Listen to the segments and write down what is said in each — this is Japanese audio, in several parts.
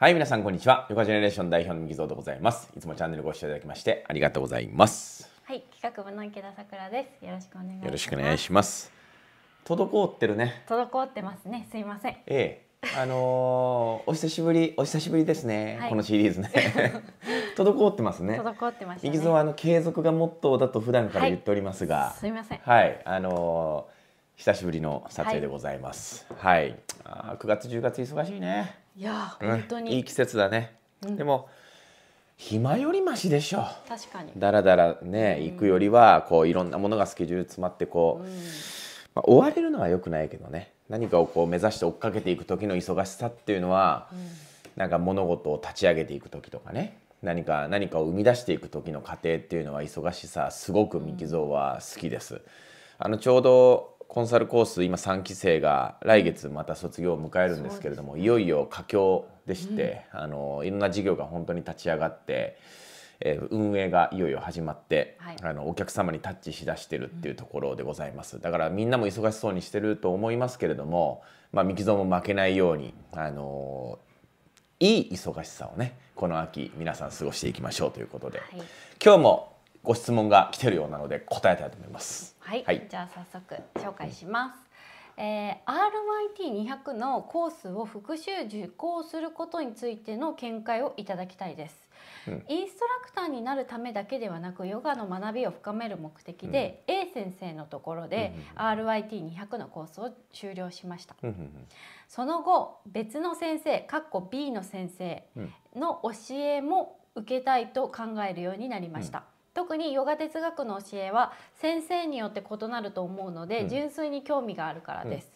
はい、皆さん、こんにちは。ヨガジェネレーション代表の水蔵でございます。いつもチャンネルご視聴いただきまして、ありがとうございます。はい、企画部の池田さくらです。よろしくお願いします。よろしくお願いします。滞ってるね。滞ってますね。すいません。ええ、あのー、お久しぶり、お久しぶりですね。はい、このシリーズね。滞ってますね。滞ってまし、ね、池蔵はあの継続がモットーだと普段から言っておりますが。はい、すいません。はい、あのー、久しぶりの撮影でございます。はい、はい、ああ、九月十月忙しいね。いや、本当にいい季節だね、うん、でも暇よりましでしょ確かにだらだらね、行くよりはこういろんなものがスケジュール詰まってこう、まあ、追われるのはよくないけどね何かをこう目指して追っかけていく時の忙しさっていうのは、うん、なんか物事を立ち上げていく時とかね何か何かを生み出していく時の過程っていうのは忙しさすごく三木蔵は好きです。あのちょうどコンサルコース今3期生が来月また卒業を迎えるんですけれども、ね、いよいよ佳境でして、うん、あのいろんな事業が本当に立ち上がって、えー、運営がいよいよ始まって、はい、あのお客様にタッチしだしてるっていうところでございます、だからみんなも忙しそうにしてると思いますけれども、まあ、三木蔵も負けないようにあのいい忙しさをねこの秋皆さん過ごしていきましょうということで、はい、今日もご質問が来てるようなので答えたいと思います。はい、はい、じゃあ早速紹介します。えー、RYT200 のコースを復習受講することについての見解をいただきたいです、うん、インストラクターになるためだけではなくヨガの学びを深める目的で、うん、A 先生のところで RYT200 のコースを終了しました、うん、その後別の先生かっこ B の先生の教えも受けたいと考えるようになりました、うん特にヨガ哲学の教えは先生によって異なると思うので、純粋に興味があるからです。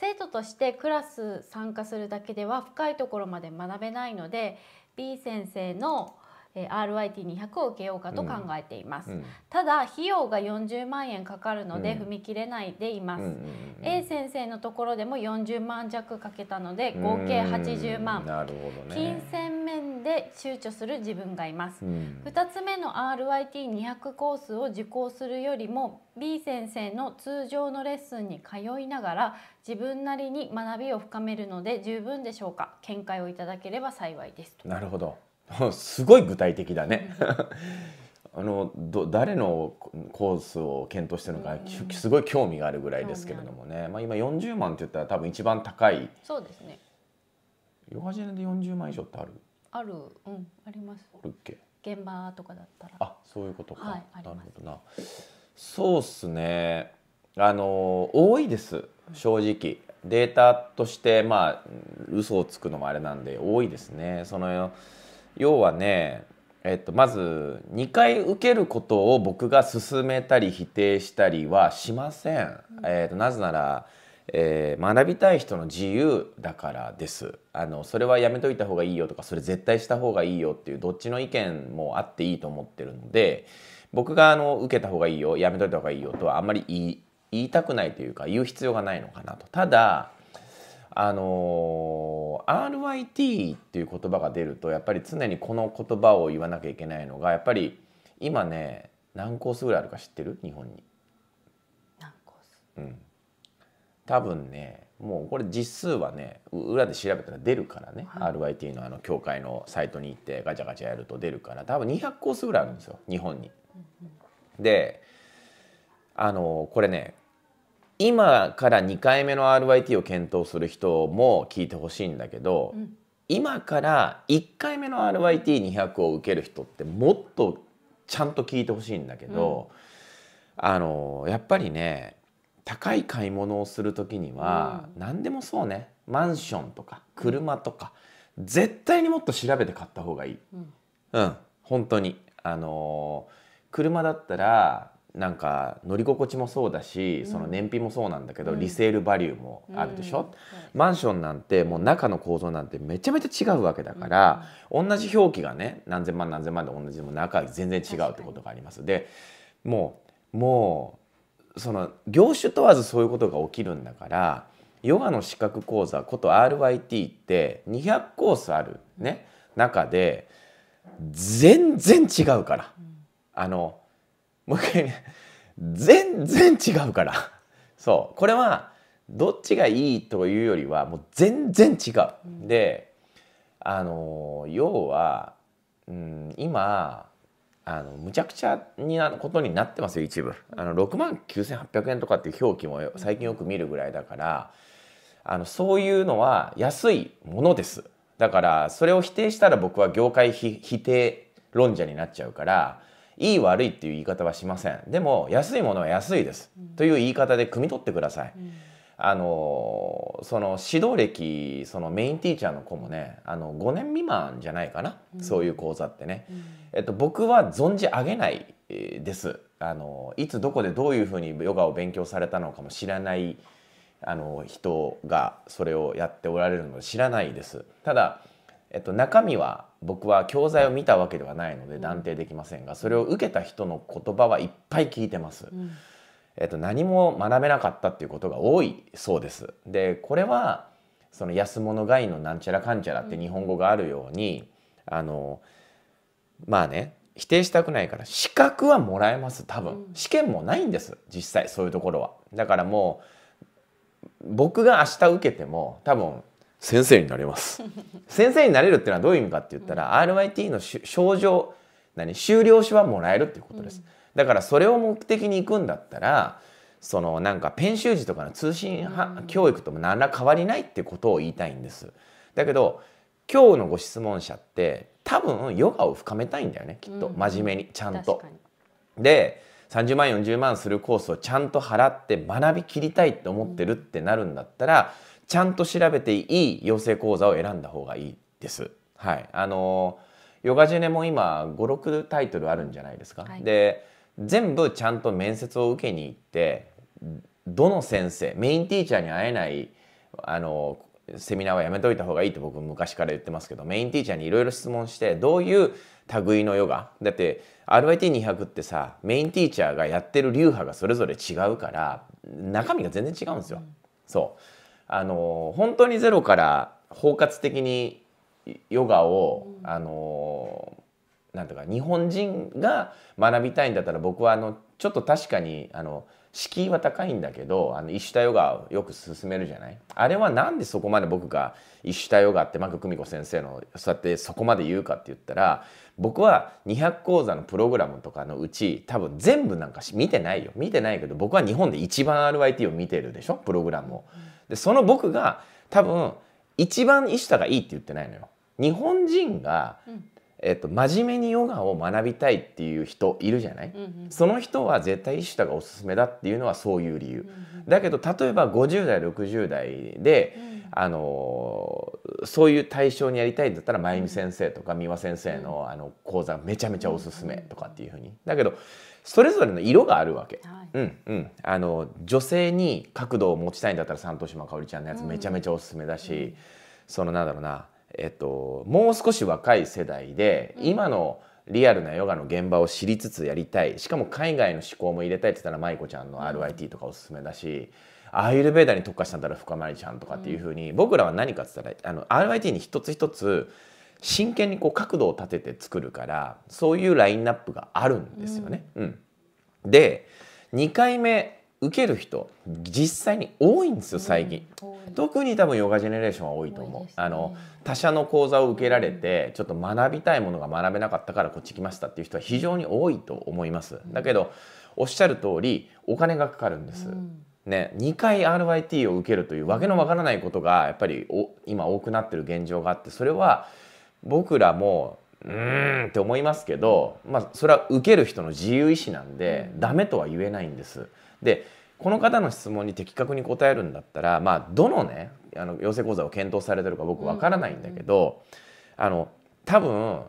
生徒としてクラス参加するだけでは深いところまで学べないので B 先生の RIT200 を受けようかと考えています、うん、ただ費用が40万円かかるので踏み切れないでいます、うん、A 先生のところでも40万弱かけたので合計80万、なるほね、金銭面で躊躇する自分がいます、うん、2つ目の RIT200 コースを受講するよりも B 先生の通常のレッスンに通いながら自分なりに学びを深めるので十分でしょうか見解をいただければ幸いですなるほどすごい具体的だね あのど誰のコースを検討してるのか、すごい興味があるぐらいですけれどもね、まあ、今40万って言ったら多分一番高いそうですねヨガジェネで40万以上ってあるあるうんありますあるっけ現場とかだったらあそういうことか、はい、なるほどなそうっすねあの多いです正直、データとしてまあ嘘をつくのもあれなんで多いですねその要はね、えっと、まず2回受けることを僕が勧めたり否定したりはしません。えっと、なぜなら、えー、学びたい人の自由だからですあのそれはやめといた方がいいよとかそれ絶対した方がいいよっていうどっちの意見もあっていいと思ってるので僕があの受けた方がいいよやめといた方がいいよとはあんまりい言いたくないというか言う必要がないのかなと。ただあの RYT っていう言葉が出るとやっぱり常にこの言葉を言わなきゃいけないのがやっぱり今ね何コースぐらいあるか知ってる日本に。何コース、うん、多分ねもうこれ実数はね裏で調べたら出るからね、はい、RYT のあの協会のサイトに行ってガチャガチャやると出るから多分200コースぐらいあるんですよ日本に。であのこれね今から2回目の RYT を検討する人も聞いてほしいんだけど、うん、今から1回目の RYT200 を受ける人ってもっとちゃんと聞いてほしいんだけど、うん、あのやっぱりね高い買い物をする時には、うん、何でもそうねマンションとか車とか絶対にもっと調べて買った方がいい。うん、うん、本当にあの車だったらなんか乗り心地もそうだし、うん、その燃費もそうなんだけど、うん、リセールバリューもあるでしょ、うん、マンションなんてもう中の構造なんてめちゃめちゃ違うわけだから、同じ表記がね何千万何千万で同じでも中は全然違うってことがあります。でもうもうその業種問わずそういうことが起きるんだからヨガの資格講座こと RYT って200コースあるね中で全然違うから。あのもう一回ね全然違うからそうこれはどっちがいいというよりはもう全然違う。であの要は、うん、今あのむちゃくちゃになことになってますよ一部あの6万9800円とかっていう表記も最近よく見るぐらいだからあのそういうのは安いものですだからそれを否定したら僕は業界否定論者になっちゃうからいい悪いっていう言い方はしませんでも安いものは安いです、という言い方で汲み取ってください、うん、あのその指導歴そのメインティーチャーの子もねあの5年未満じゃないかな、うん、そういう講座ってね、えっと、僕は存じ上げないですあのいつどこでどういうふうにヨガを勉強されたのかも知らないあの人がそれをやっておられるので知らないですただ、えっと、中身は僕は教材を見たわけではないので断定できませんが、それを受けた人の言葉はいっぱい聞いてます。うんえっと、何も学べなかったっていうことが多いそうです。でこれはその安物買いのなんちゃらかんちゃらって日本語があるように、うん、あのまあね否定したくないから資格はもらえます多分、うん、試験もないんです実際そういうところはだからもう僕が明日受けても多分先生になれます 先生になれるっていうのはどういう意味かって言ったら、うん、RYT の症状何修了書はもらえるっていうことです、うん、だからそれを目的に行くんだったらそのなんか研修時とかの通信、うん、教育とも何ら変わりないってことを言いたいんですだけど今日のご質問者って多分ヨガを深めたいんだよねきっと、真面目にちゃんと。で30万40万するコースをちゃんと払って学びきりたいって思ってるってなるんだったら、うんちゃんと調べていい養成講座を選んだ方がいいです。はい、あのヨガジェネも今56タイトルあるんじゃないですか。はい、で全部ちゃんと面接を受けに行ってどの先生メインティーチャーに会えないあのセミナーはやめといた方がいいって僕昔から言ってますけどメインティーチャーにいろいろ質問してどういう類のヨガだって RIT200 ってさメインティーチャーがやってる流派がそれぞれ違うから中身が全然違うんですよ。そうあの本当にゼロから包括的にヨガを、うん、あのなんとか日本人が学びたいんだったら僕はあのちょっと確かにあの。敷居は高いんだけどあの一種多ヨがよく勧めるじゃないあれはなんでそこまで僕が一種多ヨガってマク久美子先生のそうやってそこまで言うかって言ったら僕は200講座のプログラムとかのうち多分全部なんか見てないよ見てないけど僕は日本で一番 RYT を見てるでしょプログラムを。でその僕が多分一番石田がいいって言ってないのよ。日本人がえっと、真面目にヨガを学びたいっていう人いるじゃない、うんうん、その人は絶対イシュタがおすすめだっていうのはそういう理由、うんうん、だけど例えば50代60代で、うん、あのそういう対象にやりたいんだったら真由美先生とか三輪先生のあの講座めちゃめちゃおすすめとかっていうふうにだけどそれぞれの色があるわけ、はい、うんうんあの女性に角度を持ちたいんだったら三島かおりちゃんのやつめちゃめちゃおすすめだし、うん、そのなんだろうなえっと、もう少し若い世代で、今のリアルなヨガの現場を知りつつやりたいしかも海外の思考も入れたいって言ったら舞子ちゃんの RIT とかおすすめだし、アーユルベーダに特化したんだら深まりちゃんとかっていうふうに、僕らは何かって言ったらあの RIT に一つ一つ真剣にこう角度を立てて作るからそういうラインナップがあるんですよね。うん、で2回目受ける人実際に多いんですよ最近、特に多分ヨガジェネレーションは多いと思う、ね、あの他社の講座を受けられてちょっと学びたいものが学べなかったからこっち来ましたっていう人は非常に多いと思いますだけどおっしゃる通りお金がかかるんです、うん、ね、2回 RYT を受けるというわけのわからないことがやっぱり今多くなってる現状があってそれは僕らもうーんって思いますけど、まあ、それは受ける人の自由意志なんで、うん、ダメとは言えないんです。でこの方の質問に的確に答えるんだったら、まあ、どのねあの養成講座を検討されてるか僕わからないんだけど、あの多分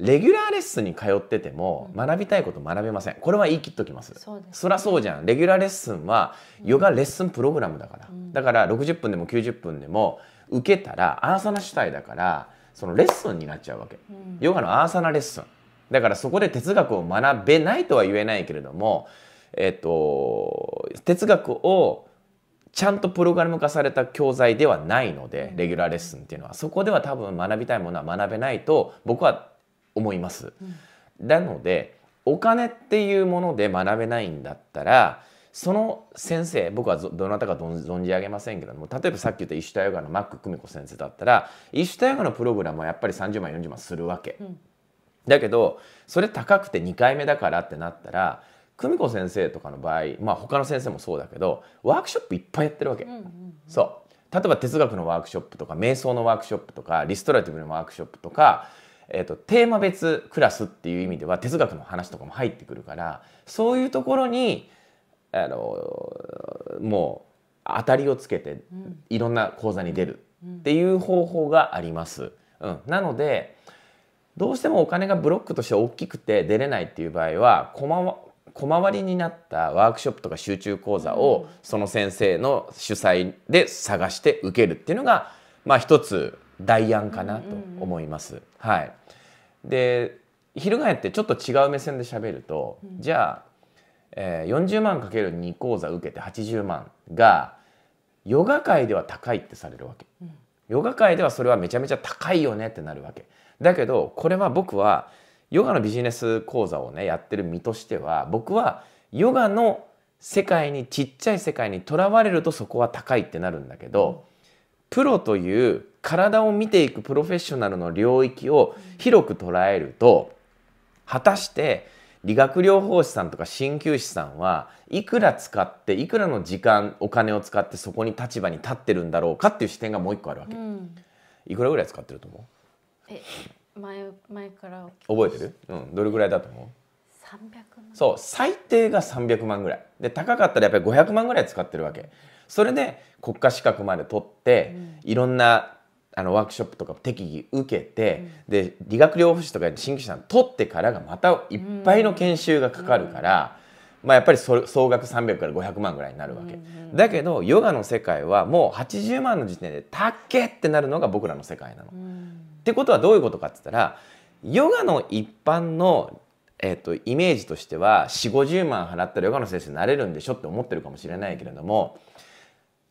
レギュラーレッスンに通ってても学びたいこと学べませんこれは言い切っときます、ね、そりゃそうじゃんレギュラーレッスンはヨガレッスンプログラムだから、うん、だから60分でも90分でも受けたらアーサナ主体だからそのレッスンになっちゃうわけ、うん、ヨガのアーサナレッスンだからそこで哲学を学べないとは言えないけれどもえっと、哲学をちゃんとプログラム化された教材ではないのでレギュラーレッスンっていうのはそこでは多分学びたいものは学べないと僕は思います。なのでお金っていうもので学べないんだったらその先生僕はどなたか存じ上げませんけれども例えばさっき言ったイシュタヨガのマック久美子先生だったらイシュタヨガのプログラムはやっぱり30万40万するわけ。うんだけどそれ高くて2回目だからってなったら久美子先生とかの場合、まあ、他の先生もそうだけどワークショップいっぱいやってるわけ、うんうんうん、そう例えば哲学のワークショップとか瞑想のワークショップとかリストラティブのワークショップとか、えーと、テーマ別クラスっていう意味では哲学の話とかも入ってくるからそういうところにあのもう当たりをつけていろんな講座に出るっていう方法があります。うん、なのでどうしてもお金がブロックとして大きくて出れないっていう場合は小回りになったワークショップとか集中講座をその先生の主催で探して受けるっていうのが、まあ、一つ代案かなと思います。はい、で翻ってちょっと違う目線で喋ると、じゃあ、えー、40万る2講座受けて80万がヨガ界では高いってされるわけ。ヨガ界ではそれはめちゃめちゃ高いよねってなるわけ。だけどこれは僕はヨガのビジネス講座をねやってる身としては僕はヨガの世界にちっちゃい世界にとらわれるとそこは高いってなるんだけどプロという体を見ていくプロフェッショナルの領域を広く捉えると果たして理学療法士さんとか鍼灸師さんはいくら使っていくらの時間お金を使ってそこに立場に立ってるんだろうかっていう視点がもう一個あるわけ、うん、いくらぐらい使ってると思うえ前前から覚えてる、うん、どれぐらいだと思うそう最低が300万ぐらいで高かったらやっぱり500万ぐらい使ってるわけそれで国家資格まで取って、うん、いろんなあのワークショップとか適宜受けて、うん、で理学療法士とか新規者取ってからがまたいっぱいの研修がかかるから、うん、まあ、やっぱり総額300から500万ぐらいになるわけ、だけどヨガの世界はもう80万の時点で「たっけ!」ってなるのが僕らの世界なの。ってことはどういうことかって言ったらヨガの一般のえーと、イメージとしては4 5 0万払ったらヨガの先生になれるんでしょって思ってるかもしれないけれども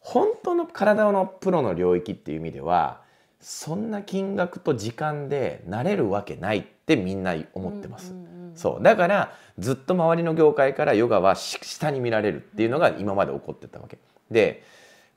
本当の体のプロの領域っていう意味ではそんな金額と時間でなれるわけないってみんな思ってます。うんうんそうだからずっと周りの業界からヨガは下に見られるっていうのが今まで起こってたわけで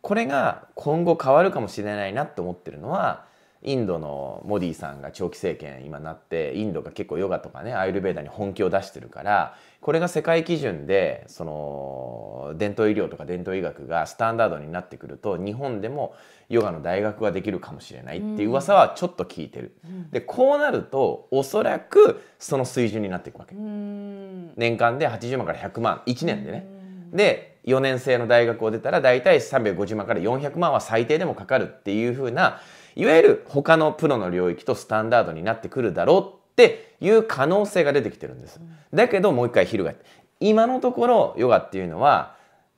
これが今後変わるかもしれないなって思ってるのはインドのモディさんが長期政権今なってインドが結構ヨガとかねアイルベーダに本気を出してるからこれが世界基準でその伝統医療とか伝統医学がスタンダードになってくると日本でもヨガの大学ができるかもしれないっていう噂はちょっと聞いてる。でこうなるとおそらくその水準になっていくわけ。年間で80万から100万1年でね。で4年生の大学を出たら大体350万から400万は最低でもかかるっていうふうないわゆる他のプロの領域とスタンダードになってくるだろうっていう可能性が出てきてるんです。だけどもう一回昼が今のところヨガっていうのは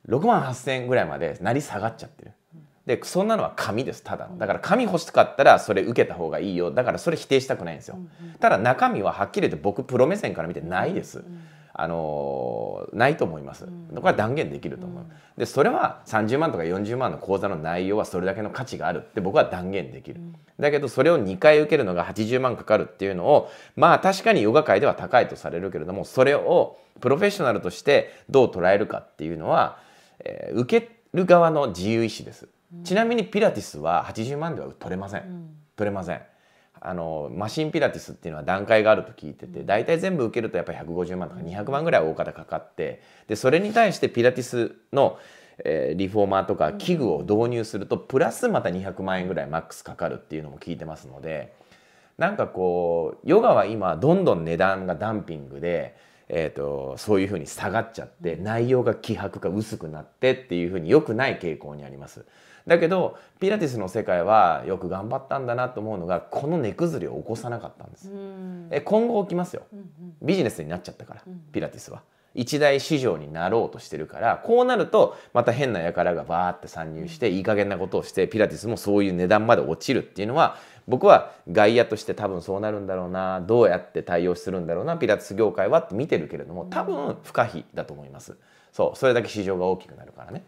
6万8,000円ぐらいまで成り下がっちゃってる。でそんなのは紙ですただのだから紙欲しかったらそれ受けた方がいいよだからそれ否定したくないんですよただ中身ははっきり言って僕プロ目線から見てないですあのないと思います。これは断言できると思う。でそれは30万とか40万の口座の内容はそれだけの価値があるって僕は断言できる。だけどそれを2回受けるのが80万かかるっていうのをまあ確かにヨガ界では高いとされるけれどもそれをプロフェッショナルとしてどう捉えるかっていうのは、えー、受ける側の自由意志です。ちなみにピラティスは80万では取れません。取れませんあのマシンピラティスっていうのは段階があると聞いてて大体全部受けるとやっぱり150万とか200万ぐらい大方かかってでそれに対してピラティスの、えー、リフォーマーとか器具を導入するとプラスまた200万円ぐらいマックスかかるっていうのも聞いてますのでなんかこうヨガは今どんどん値段がダンピングで。えーと、そういうふうに下がっちゃって内容が希薄か薄くなってっていうふうに良くない傾向にあります。だけどピラティスの世界はよく頑張ったんだなと思うのがこの根崩れを起こさなかったんです。え今後起きますよ。ビジネスになっちゃったからピラティスは。一大市場になろうとしてるからこうなるとまた変な輩がバーって参入していい加減なことをしてピラティスもそういう値段まで落ちるっていうのは僕は外野として多分そうなるんだろうなどうやって対応するんだろうなピラティス業界はって見てるけれども多分不可避だと思います。そうそれだけ市場が大きくなるからね。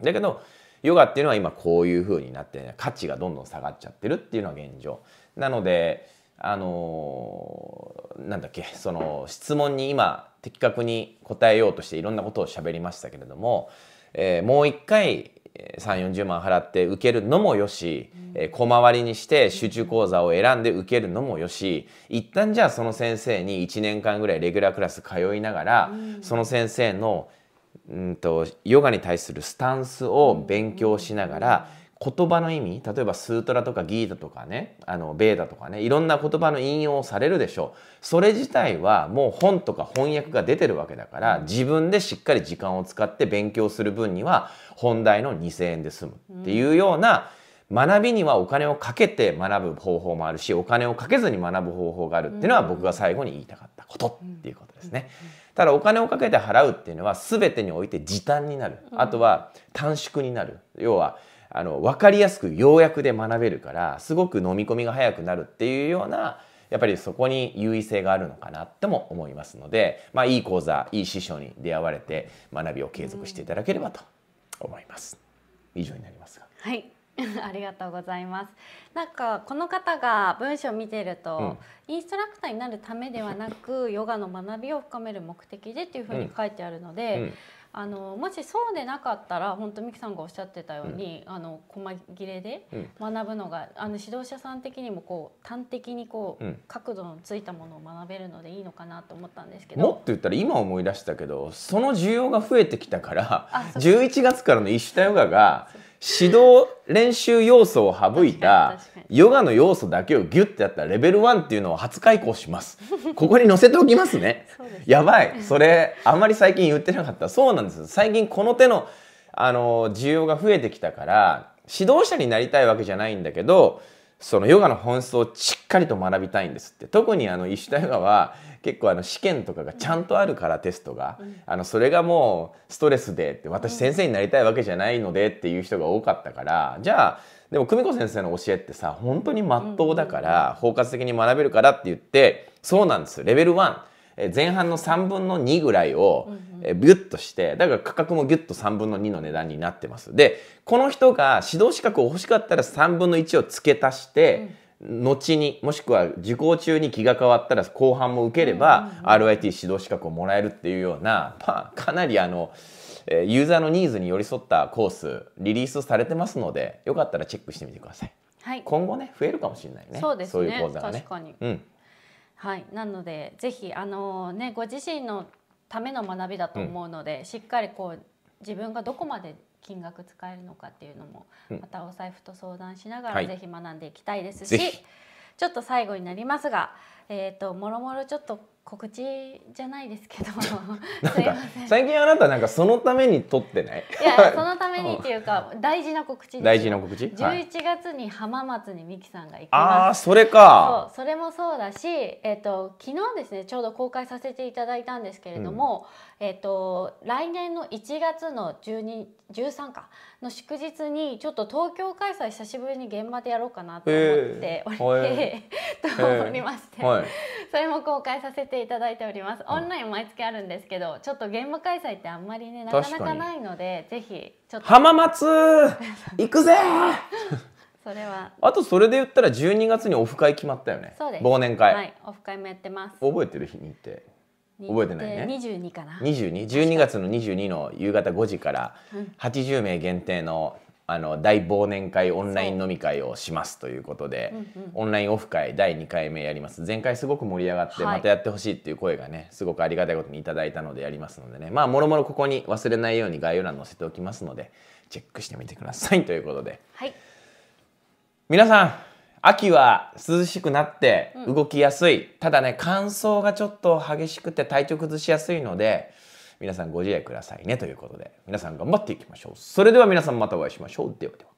だけどヨガっていうのは今こういううになって、ね、価値がどんどん下がっちゃってるっていうのは現状。なので、あのー、なんだっけ、その質問に今的確に答えようとしていろんなことを喋りましたけれども、えー、もう一回3、40万払って受けるのもよし、えー、小回りにして集中講座を選んで受けるのもよし、一旦じゃあその先生に1年間ぐらいレギュラークラス通いながら、その先生のうんとヨガに対するスタンスを勉強しながら言葉の意味例えばスートラとかギータとかねあのベーダとかねいろんな言葉の引用をされるでしょうそれ自体はもう本とか翻訳が出てるわけだから自分でしっかり時間を使って勉強する分には本題の2,000円で済むっていうような、学びにはお金をかけて学ぶ方法もあるしお金をかけずに学ぶ方法があるっていうのは僕が最後に言いたかったことっていうことですね。ただお金をかけて払うっていうのは全てにおいて時短になる、あとは短縮になる要はあの分かりやすく要約で学べるからすごく飲み込みが早くなるっていうようなやっぱりそこに優位性があるのかなっても思いますので、まあ、いい講座いい師匠に出会われて学びを継続していただければと思います。以上になりますがはい ありがとうございます。なんかこの方が文章を見てると、うん、インストラクターになるためではなく ヨガの学びを深める目的でっていうふうに書いてあるので、うんうん、あのもしそうでなかったら本当美樹さんがおっしゃってたように、あの細切れで学ぶのが、あの指導者さん的にもこう端的にこう、角度のついたものを学べるのでいいのかなと思ったんですけど。もっと言ったら今思い出したけどその需要が増えてきたから11月からの一種多ヨガが。指導練習要素を省いたヨガの要素だけをギュッてやったレベル1っていうのを初開講しますここに載せておきますねやばいそれあんまり最近言ってなかったそうなんです最近この手のあの需要が増えてきたから指導者になりたいわけじゃないんだけどそのヨガの本質をしっかりと学びたいんですって特にあの石田ヨガは結構あの試験とかがちゃんとあるからテストが、あのそれがもうストレスでって私先生になりたいわけじゃないのでっていう人が多かったからじゃあでも久美子先生の教えってさ本当にまっとうだから、包括的に学べるからって言ってそうなんですレベル1前半の3分の2ぐらいをビュッとしてだから価格もギュッと3分の2の値段になってます。でこの人が指導資格を欲しかったら3分の1を付け足して、うん、後にもしくは受講中に気が変わったら後半も受ければ RIT 指導資格をもらえるっていうような、まあ、かなりあのユーザーのニーズに寄り添ったコースリリースされてますのでよかったらチェックしてみてください。はい、今後ね増えるかもしれないね。そうですね。そういう講座がね。確かに。うん。はいなのでぜひあのねご自身のための学びだと思うので、うん、しっかりこう自分がどこまで金額使えるのかっていうのも、うん、またお財布と相談しながら、ぜひ学んでいきたいですし、ちょっと最後になりますが、えっ、ー、ともろもろちょっと告知じゃないですけど 最近あなたなんかそのために撮ってないいや そのためにっていうか大事な告知大事な告知11月に浜松にミキさんが行きますああそれかそれもそうだし、えーと、昨日ですねちょうど公開させていただいたんですけれども、うん、えっ、ー、と来年の1月の12 13かの祝日にちょっと東京開催久しぶりに現場でやろうかなと思っておりて、えー、と思いまして、はい、それも公開させてていただいておりますオンライン毎月あるんですけどちょっと現場開催ってあんまりねなかなかないのでぜひちょっと浜松行くぜ それはあとそれで言ったら12月にオフ会決まったよねそうです忘年会はいオフ会もやってます覚えてる日に行って覚えてないね22かな2212月の22の夕方5時から80名限定のあの大忘年会オンライン飲み会をしますということで、うんうん、オンラインオフ会第2回目やります前回すごく盛り上がってまたやってほしいっていう声がね、すごくありがたいことにいただいたのでやりますのでねまあもろもろここに忘れないように概要欄載せておきますのでチェックしてみてくださいということで、はい、皆さん秋は涼しくなって動きやすい、うん、ただね乾燥がちょっと激しくて体調崩しやすいので。皆さんご自愛くださいねということで皆さん頑張っていきましょうそれでは皆さんまたお会いしましょうではでは